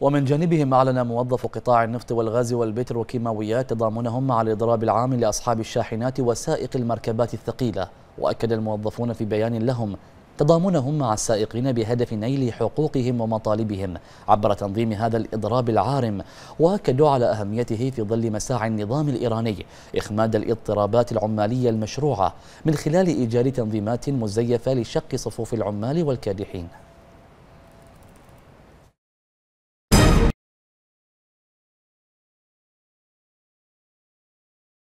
ومن جانبهم أعلن موظف قطاع النفط والغاز والبتروكيماويات تضامنهم مع الإضراب العام لأصحاب الشاحنات وسائق المركبات الثقيلة وأكد الموظفون في بيان لهم تضامنهم مع السائقين بهدف نيل حقوقهم ومطالبهم عبر تنظيم هذا الإضراب العارم وأكدوا على أهميته في ظل مساعي النظام الإيراني إخماد الاضطرابات العمالية المشروعة من خلال إيجاد تنظيمات مزيفة لشق صفوف العمال والكادحين